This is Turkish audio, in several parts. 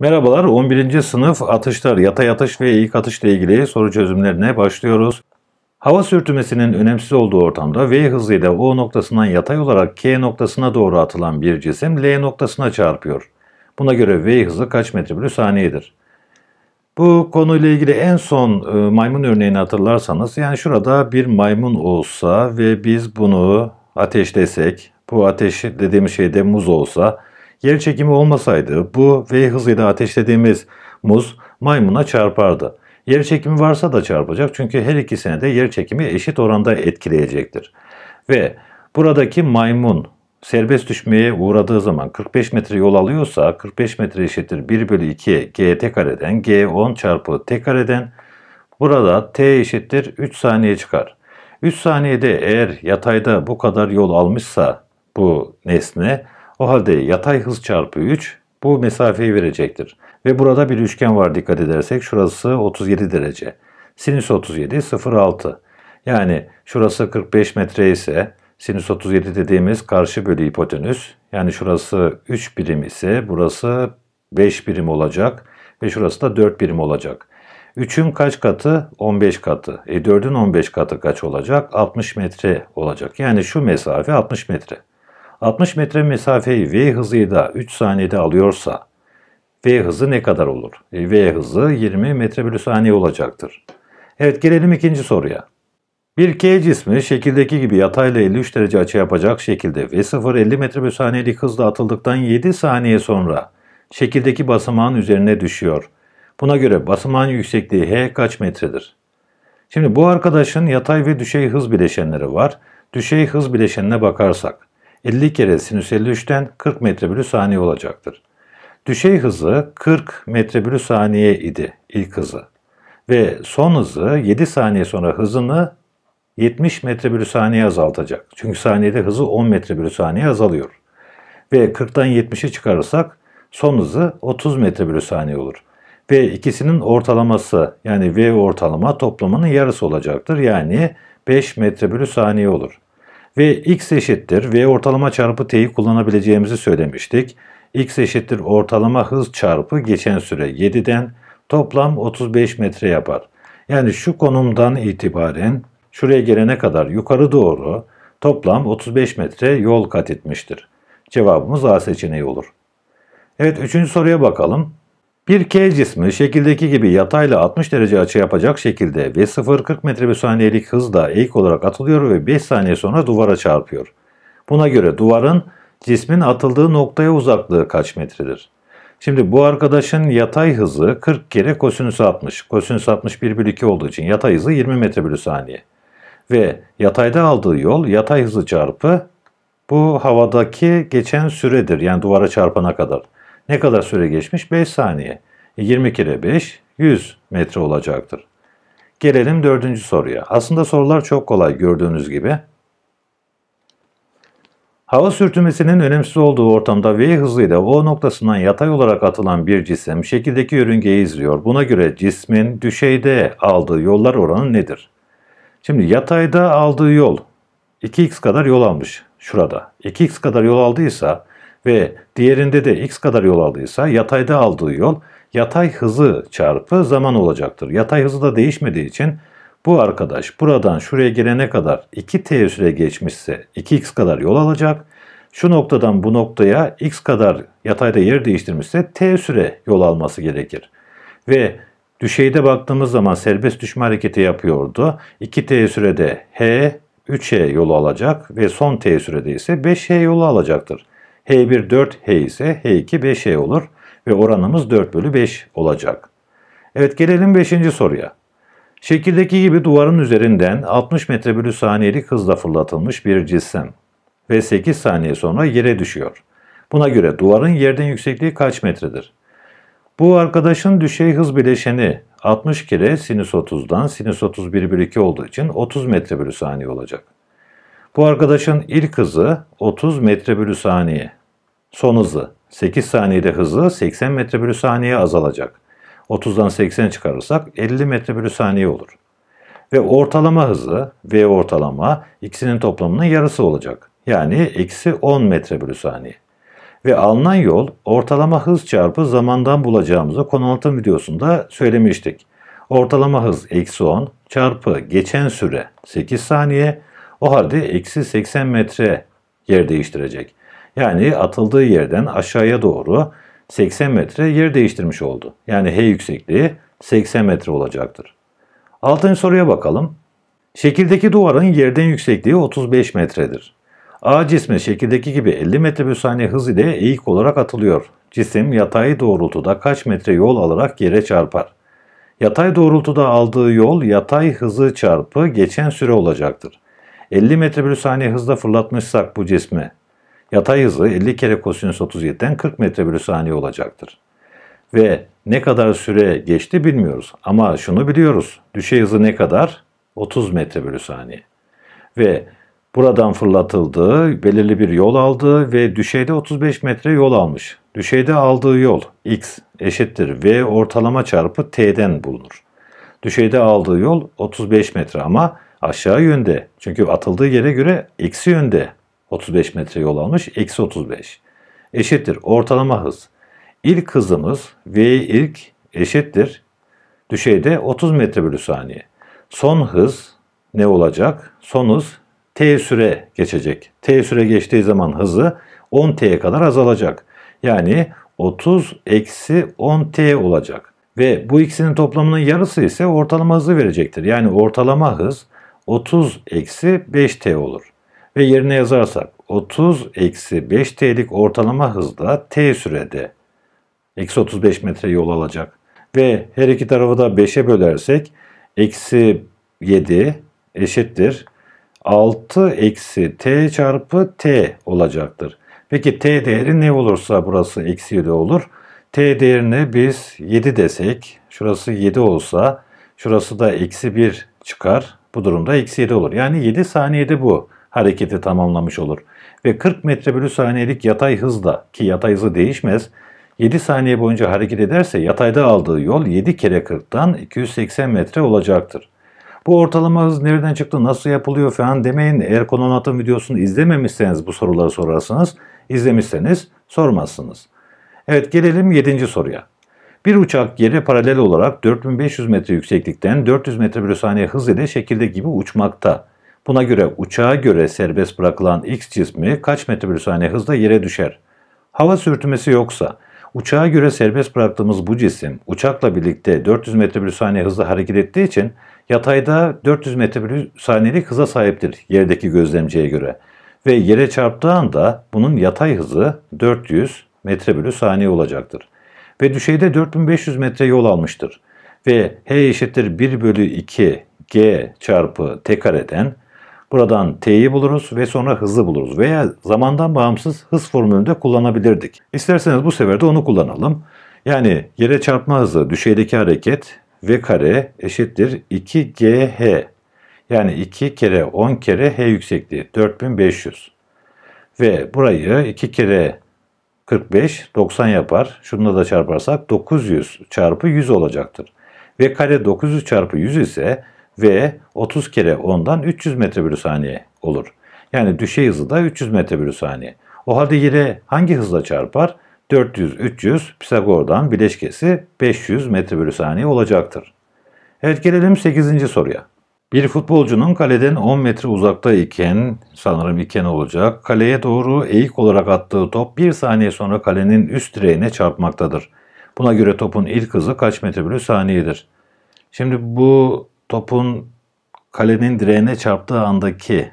Merhabalar, 11. sınıf atışlar, yatay atış ve eğik atışla ilgili soru çözümlerine başlıyoruz. Hava sürtünmesinin önemsiz olduğu ortamda V hızıyla O noktasından yatay olarak K noktasına doğru atılan bir cisim L noktasına çarpıyor. Buna göre V hızı kaç metre bölü saniyedir? Bu konuyla ilgili en son e, maymun örneğini hatırlarsanız, yani şurada bir maymun olsa ve biz bunu ateşlesek, bu ateş dediğim şey de muz olsa, Yer çekimi olmasaydı bu V hızıyla ateşlediğimiz muz maymuna çarpardı. Yer çekimi varsa da çarpacak çünkü her ikisine de yer çekimi eşit oranda etkileyecektir. Ve buradaki maymun serbest düşmeye uğradığı zaman 45 metre yol alıyorsa 45 metre eşittir 1 bölü 2 g t kareden g 10 çarpı t kareden burada t eşittir 3 saniye çıkar. 3 saniyede eğer yatayda bu kadar yol almışsa bu nesne o halde yatay hız çarpı 3 bu mesafeyi verecektir. Ve burada bir üçgen var dikkat edersek şurası 37 derece. Sinüs 37 0,6. Yani şurası 45 metre ise sinüs 37 dediğimiz karşı bölü hipotenüs. Yani şurası 3 birim ise burası 5 birim olacak ve şurası da 4 birim olacak. 3'ün kaç katı? 15 katı. E 4'ün 15 katı kaç olacak? 60 metre olacak. Yani şu mesafe 60 metre. 60 metre mesafeyi v hızıyla 3 saniyede alıyorsa v hızı ne kadar olur? E, v hızı 20 metre bölü saniye olacaktır. Evet gelelim ikinci soruya. Bir K cismi şekildeki gibi yatayla 53 derece açı yapacak şekilde V0 50 metre bölü saniyelik hızla atıldıktan 7 saniye sonra şekildeki basamağın üzerine düşüyor. Buna göre basamağın yüksekliği H kaç metredir? Şimdi bu arkadaşın yatay ve düşey hız bileşenleri var. Düşey hız bileşenine bakarsak 50 kere sinüs 53'ten 40 metre bölü saniye olacaktır. Düşey hızı 40 metre bölü saniye idi ilk hızı ve son hızı 7 saniye sonra hızını 70 metre bölü saniye azaltacak. Çünkü saniyede hızı 10 metre bölü saniye azalıyor. Ve 40'tan 70'e çıkarırsak son hızı 30 metre bölü saniye olur. Ve ikisinin ortalaması yani V ortalama toplamının yarısı olacaktır. Yani 5 metre bölü saniye olur. Ve x eşittir v ortalama çarpı t'yi kullanabileceğimizi söylemiştik. x eşittir ortalama hız çarpı geçen süre 7'den toplam 35 metre yapar. Yani şu konumdan itibaren şuraya gelene kadar yukarı doğru toplam 35 metre yol kat etmiştir. Cevabımız A seçeneği olur. Evet üçüncü soruya bakalım. Bir K cismi şekildeki gibi yatayla 60 derece açı yapacak şekilde ve 0.40 metre bir saniyelik hızla eğik olarak atılıyor ve 5 saniye sonra duvara çarpıyor. Buna göre duvarın cismin atıldığı noktaya uzaklığı kaç metredir? Şimdi bu arkadaşın yatay hızı 40 kere kosinüs 60. Kosinüs 60 1 bölü 2 olduğu için yatay hızı 20 metre bölü saniye. Ve yatayda aldığı yol yatay hızı çarpı bu havadaki geçen süredir yani duvara çarpana kadar. Ne kadar süre geçmiş? 5 saniye. 20 e, kere 5, 100 metre olacaktır. Gelelim dördüncü soruya. Aslında sorular çok kolay gördüğünüz gibi. Hava sürtünmesinin önemsiz olduğu ortamda V hızıyla O noktasından yatay olarak atılan bir cisim şekildeki yörüngeyi izliyor. Buna göre cismin düşeyde aldığı yollar oranı nedir? Şimdi yatayda aldığı yol 2x kadar yol almış şurada. 2x kadar yol aldıysa ve diğerinde de x kadar yol aldıysa yatayda aldığı yol yatay hızı çarpı zaman olacaktır. Yatay hızı da değişmediği için bu arkadaş buradan şuraya gelene kadar 2t süre geçmişse 2x kadar yol alacak. Şu noktadan bu noktaya x kadar yatayda yer değiştirmişse t süre yol alması gerekir. Ve düşeyde baktığımız zaman serbest düşme hareketi yapıyordu. 2t sürede h 3h yolu alacak ve son t sürede ise 5h yolu alacaktır. H1 4H ise H2 5H olur ve oranımız 4 bölü 5 olacak. Evet gelelim 5. soruya. Şekildeki gibi duvarın üzerinden 60 metre bölü saniyelik hızla fırlatılmış bir cisim ve 8 saniye sonra yere düşüyor. Buna göre duvarın yerden yüksekliği kaç metredir? Bu arkadaşın düşey hız bileşeni 60 kere sinüs 30'dan sinüs 31 bölü 2 olduğu için 30 metre bölü saniye olacak. Bu arkadaşın ilk hızı 30 metre bölü saniye Son hızı 8 saniyede hızı 80 metre bölü saniye azalacak. 30'dan 80'e çıkarırsak 50 metre bölü saniye olur. Ve ortalama hızı V ortalama ikisinin toplamının yarısı olacak. Yani eksi 10 metre bölü saniye. Ve alınan yol ortalama hız çarpı zamandan bulacağımızı konu anlatım videosunda söylemiştik. Ortalama hız eksi 10 çarpı geçen süre 8 saniye o halde eksi 80 metre yer değiştirecek. Yani atıldığı yerden aşağıya doğru 80 metre yer değiştirmiş oldu. Yani H yüksekliği 80 metre olacaktır. Altıncı soruya bakalım. Şekildeki duvarın yerden yüksekliği 35 metredir. A cismi şekildeki gibi 50 metre bölü saniye hız ile eğik olarak atılıyor. Cisim yatay doğrultuda kaç metre yol alarak yere çarpar? Yatay doğrultuda aldığı yol yatay hızı çarpı geçen süre olacaktır. 50 metre bölü saniye hızla fırlatmışsak bu cismi Yatay hızı 50 kere kosinüs 37'den 40 metre bölü saniye olacaktır. Ve ne kadar süre geçti bilmiyoruz. Ama şunu biliyoruz. Düşey hızı ne kadar? 30 metre bölü saniye. Ve buradan fırlatıldığı, belirli bir yol aldı ve düşeyde 35 metre yol almış. Düşeyde aldığı yol x eşittir v ortalama çarpı t'den bulunur. Düşeyde aldığı yol 35 metre ama aşağı yönde. Çünkü atıldığı yere göre x yönde 35 metre yol almış. Eksi 35 eşittir ortalama hız. İlk hızımız V ilk eşittir düşeyde 30 metre bölü saniye. Son hız ne olacak? Son hız t süre geçecek. t süre geçtiği zaman hızı 10t'ye kadar azalacak. Yani 30 eksi 10t olacak. Ve bu ikisinin toplamının yarısı ise ortalama hızı verecektir. Yani ortalama hız 30 eksi 5t olur ve yerine yazarsak 30 eksi 5 t'lik ortalama hızla t sürede eksi 35 metre yol alacak ve her iki tarafı da 5'e bölersek eksi 7 eşittir 6 eksi t çarpı t olacaktır. Peki t değeri ne olursa burası eksi 7 olur. t değerini biz 7 desek şurası 7 olsa şurası da eksi 1 çıkar. Bu durumda eksi 7 olur. Yani 7 saniyede bu hareketi tamamlamış olur. Ve 40 metre bölü saniyelik yatay hızda ki yatay hızı değişmez 7 saniye boyunca hareket ederse yatayda aldığı yol 7 kere 40'tan 280 metre olacaktır. Bu ortalama hız nereden çıktı, nasıl yapılıyor falan demeyin. Eğer konu videosunu izlememişseniz bu soruları sorarsınız. İzlemişseniz sormazsınız. Evet gelelim 7. soruya. Bir uçak yere paralel olarak 4500 metre yükseklikten 400 metre bölü saniye hız ile şekilde gibi uçmakta. Buna göre uçağa göre serbest bırakılan X cismi kaç metre bölü saniye hızla yere düşer. Hava sürtünmesi yoksa uçağa göre serbest bıraktığımız bu cisim uçakla birlikte 400 metre bölü saniye hızla hareket ettiği için yatayda 400 metre bölü saniyelik hıza sahiptir yerdeki gözlemciye göre. Ve yere çarptığı anda bunun yatay hızı 400 metre bölü saniye olacaktır. Ve düşeyde 4500 metre yol almıştır. Ve h eşittir 1 bölü 2 g çarpı t kareden Buradan t'yi buluruz ve sonra hızı buluruz veya zamandan bağımsız hız formülünü de kullanabilirdik. İsterseniz bu sefer de onu kullanalım. Yani yere çarpma hızı düşeydeki hareket v kare eşittir 2gh yani 2 kere 10 kere h yüksekliği 4500 ve burayı 2 kere 45 90 yapar. Şununla da çarparsak 900 çarpı 100 olacaktır. Ve kare 900 çarpı 100 ise V 30 kere 10'dan 300 metre bölü saniye olur. Yani düşey hızı da 300 metre bölü saniye. O halde yere hangi hızla çarpar? 400, 300 Pisagor'dan bileşkesi 500 metre bölü saniye olacaktır. Evet gelelim 8. soruya. Bir futbolcunun kaleden 10 metre uzakta iken, sanırım iken olacak, kaleye doğru eğik olarak attığı top 1 saniye sonra kalenin üst direğine çarpmaktadır. Buna göre topun ilk hızı kaç metre bölü saniyedir? Şimdi bu topun kalenin direğine çarptığı andaki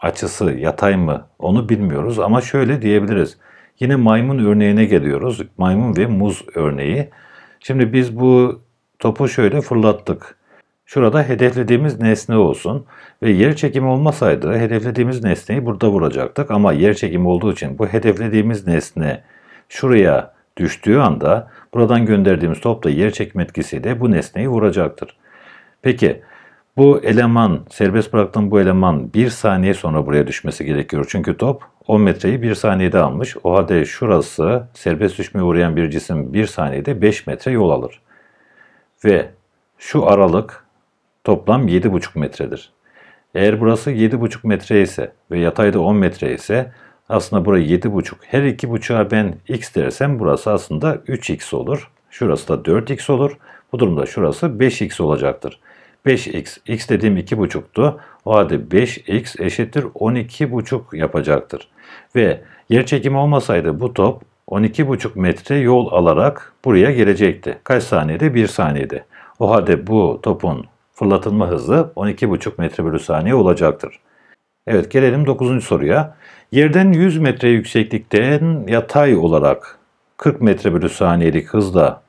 açısı yatay mı onu bilmiyoruz ama şöyle diyebiliriz. Yine maymun örneğine geliyoruz. Maymun ve muz örneği. Şimdi biz bu topu şöyle fırlattık. Şurada hedeflediğimiz nesne olsun ve yer çekimi olmasaydı hedeflediğimiz nesneyi burada vuracaktık ama yer çekimi olduğu için bu hedeflediğimiz nesne şuraya düştüğü anda buradan gönderdiğimiz top da yer çekim etkisiyle bu nesneyi vuracaktır. Peki bu eleman, serbest bıraktığım bu eleman bir saniye sonra buraya düşmesi gerekiyor. Çünkü top 10 metreyi bir saniyede almış. O halde şurası serbest düşmeye uğrayan bir cisim bir saniyede 5 metre yol alır. Ve şu aralık toplam 7,5 metredir. Eğer burası 7,5 metre ise ve yatayda 10 metre ise aslında burayı 7,5. Her iki buçuğa ben x dersem burası aslında 3x olur. Şurası da 4x olur. Bu durumda şurası 5x olacaktır. 5x. x dediğim 2,5'tu. O halde 5x eşittir 12,5 yapacaktır. Ve yer çekimi olmasaydı bu top 12,5 metre yol alarak buraya gelecekti. Kaç saniyede? 1 saniyede. O halde bu topun fırlatılma hızı 12,5 metre bölü saniye olacaktır. Evet gelelim 9. soruya. Yerden 100 metre yükseklikten yatay olarak 40 metre bölü saniyelik hızla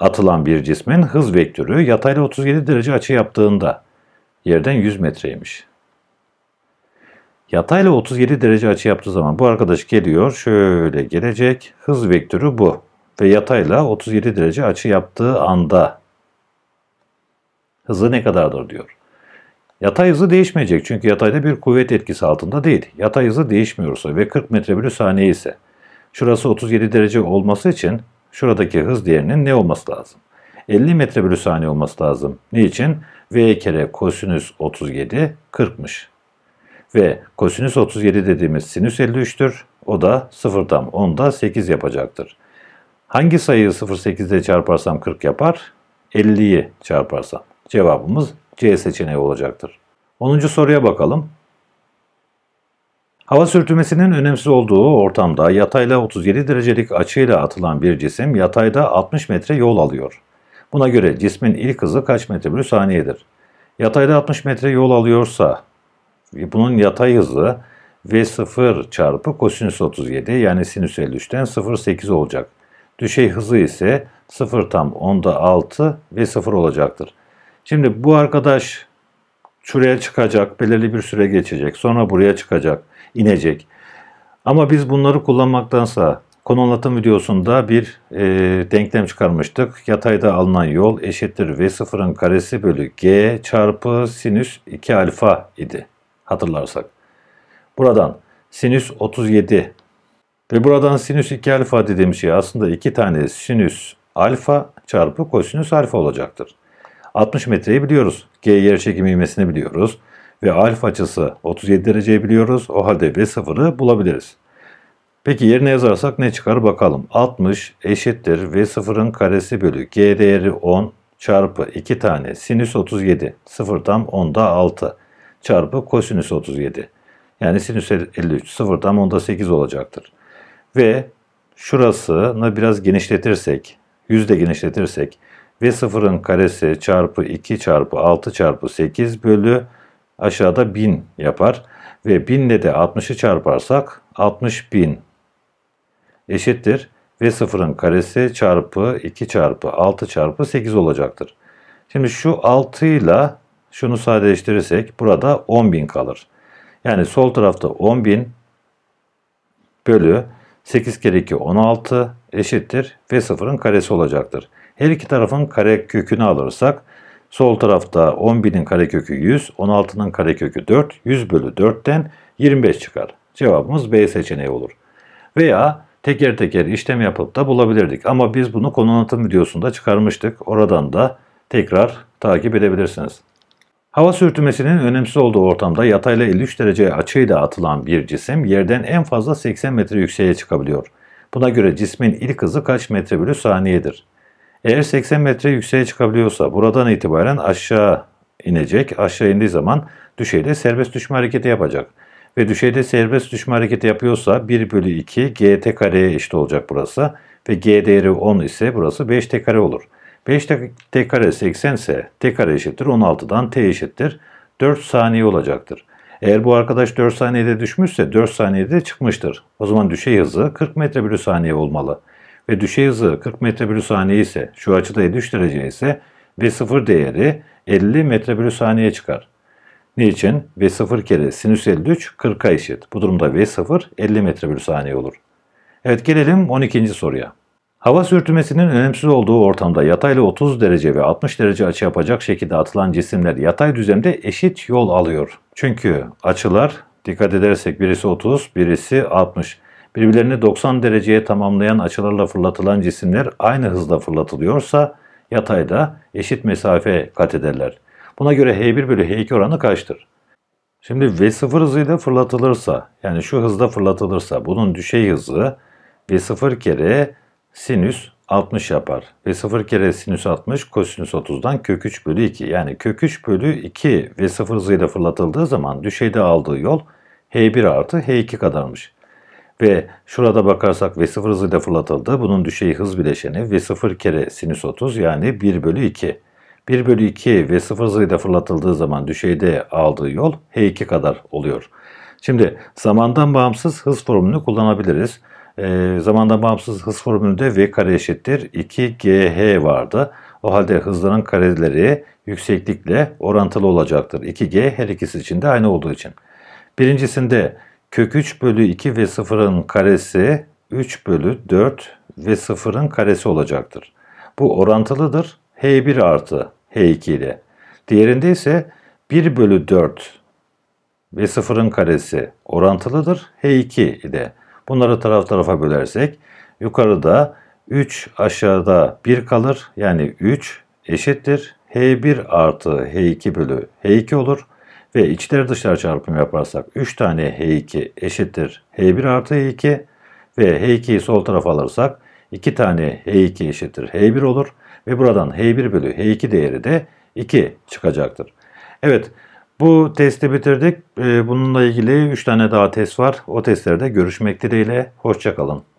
Atılan bir cismin hız vektörü yatayla 37 derece açı yaptığında yerden 100 metreymiş. Yatayla 37 derece açı yaptığı zaman bu arkadaş geliyor şöyle gelecek hız vektörü bu ve yatayla 37 derece açı yaptığı anda hızı ne kadardır diyor. Yatay hızı değişmeyecek çünkü yatayda bir kuvvet etkisi altında değil. Yatay hızı değişmiyorsa ve 40 metre bölü saniye ise şurası 37 derece olması için Şuradaki hız değerinin ne olması lazım? 50 metre bölü saniye olması lazım. Niçin? V kere kosinüs 37 40'mış. Ve kosinüs 37 dediğimiz sinüs 53'tür. O da 0'dan 10'da 8 yapacaktır. Hangi sayıyı 0,8 ile çarparsam 40 yapar? 50'yi çarparsam. Cevabımız C seçeneği olacaktır. 10. soruya bakalım. Hava sürtünmesinin önemsiz olduğu ortamda yatayla 37 derecelik açıyla atılan bir cisim yatayda 60 metre yol alıyor. Buna göre cismin ilk hızı kaç metre bölü saniyedir? Yatayda 60 metre yol alıyorsa e, bunun yatay hızı V0 çarpı kosinüs 37 yani sinüs 53'ten 0,8 olacak. Düşey hızı ise 0 tam 10'da 6 ve 0 olacaktır. Şimdi bu arkadaş şuraya çıkacak, belirli bir süre geçecek, sonra buraya çıkacak, inecek. Ama biz bunları kullanmaktansa konu anlatım videosunda bir e, denklem çıkarmıştık. Yatayda alınan yol eşittir V0'ın karesi bölü G çarpı sinüs 2 alfa idi hatırlarsak. Buradan sinüs 37 ve buradan sinüs 2 alfa dediğim şey aslında iki tane sinüs alfa çarpı kosinüs alfa olacaktır. 60 metreyi biliyoruz. G yerçekim ivmesini biliyoruz. Ve alfa açısı 37 dereceyi biliyoruz. O halde bir sıfırı bulabiliriz. Peki yerine yazarsak ne çıkar bakalım. 60 eşittir v sıfırın karesi bölü g değeri 10 çarpı 2 tane sinüs 37 0 tam 10'da 6 çarpı kosinüs 37. Yani sinüs 53 0 tam 10'da 8 olacaktır. Ve şurasını biraz genişletirsek, yüzde genişletirsek ve sıfırın karesi çarpı 2 çarpı 6 çarpı 8 bölü aşağıda 1000 yapar. Ve 1000 ile de 60'ı çarparsak 60.000 eşittir. Ve sıfırın karesi çarpı 2 çarpı 6 çarpı 8 olacaktır. Şimdi şu 6 ile şunu sadeleştirirsek burada 10.000 kalır. Yani sol tarafta 10.000 bölü 8 kere 2 16 eşittir ve sıfırın karesi olacaktır. Her iki tarafın kare kökünü alırsak sol tarafta 11'in kare kökü 100, 16'nın kare kökü 4, 100 bölü 4'ten 25 çıkar. Cevabımız B seçeneği olur. Veya teker teker işlem yapıp da bulabilirdik. Ama biz bunu konu anlatım videosunda çıkarmıştık. Oradan da tekrar takip edebilirsiniz. Hava sürtünmesinin önemsiz olduğu ortamda yatayla 53 derece açıyla atılan bir cisim yerden en fazla 80 metre yükseğe çıkabiliyor. Buna göre cismin ilk hızı kaç metre bölü saniyedir? Eğer 80 metre yükseğe çıkabiliyorsa buradan itibaren aşağı inecek. Aşağı indiği zaman düşeyde serbest düşme hareketi yapacak. Ve düşeyde serbest düşme hareketi yapıyorsa 1 bölü 2 gt kareye eşit olacak burası. Ve g değeri 10 ise burası 5 t kare olur. 5 t kare 80 ise t kare eşittir 16'dan t eşittir 4 saniye olacaktır. Eğer bu arkadaş 4 saniyede düşmüşse 4 saniyede çıkmıştır. O zaman düşey hızı 40 metre bölü saniye olmalı ve düşey hızı 40 metre bölü saniye ise şu açıda 3 derece ise V0 değeri 50 metre bölü saniye çıkar. Niçin? V0 kere sinüs 53 40'a eşit. Bu durumda V0 50 metre bölü saniye olur. Evet gelelim 12. soruya. Hava sürtünmesinin önemsiz olduğu ortamda yatayla 30 derece ve 60 derece açı yapacak şekilde atılan cisimler yatay düzlemde eşit yol alıyor. Çünkü açılar dikkat edersek birisi 30, birisi 60 birbirlerini 90 dereceye tamamlayan açılarla fırlatılan cisimler aynı hızla fırlatılıyorsa yatayda eşit mesafe kat ederler. Buna göre H1 bölü H2 oranı kaçtır? Şimdi V0 hızıyla fırlatılırsa, yani şu hızda fırlatılırsa bunun düşey hızı V0 kere sinüs 60 yapar. V0 kere sinüs 60 kosinüs 30'dan kök 3 bölü 2. Yani kök 3 bölü 2 V0 hızıyla fırlatıldığı zaman düşeyde aldığı yol H1 artı H2 kadarmış. Ve şurada bakarsak V0 hızıyla fırlatıldı. Bunun düşey hız bileşeni V0 kere sinüs 30 yani 1 bölü 2. 1 bölü 2 V0 hızıyla fırlatıldığı zaman düşeyde aldığı yol H2 kadar oluyor. Şimdi zamandan bağımsız hız formülünü kullanabiliriz. E, zamandan bağımsız hız formülünde V kare eşittir 2GH vardı. O halde hızların kareleri yükseklikle orantılı olacaktır. 2G her ikisi için de aynı olduğu için. Birincisinde Kök 3 bölü 2 ve 0'ın karesi 3 bölü 4 ve 0'ın karesi olacaktır. Bu orantılıdır. H1 artı H2 ile. Diğerinde ise 1 bölü 4 ve 0'ın karesi orantılıdır. H2 ile. Bunları taraf tarafa bölersek yukarıda 3 aşağıda 1 kalır. Yani 3 eşittir. H1 artı H2 bölü H2 olur ve içler dışlar çarpımı yaparsak 3 tane H2 eşittir H1 artı H2 ve H2'yi sol tarafa alırsak 2 tane H2 eşittir H1 olur ve buradan H1 bölü H2 değeri de 2 çıkacaktır. Evet bu testi bitirdik. Ee, bununla ilgili 3 tane daha test var. O testlerde görüşmek dileğiyle. Hoşçakalın.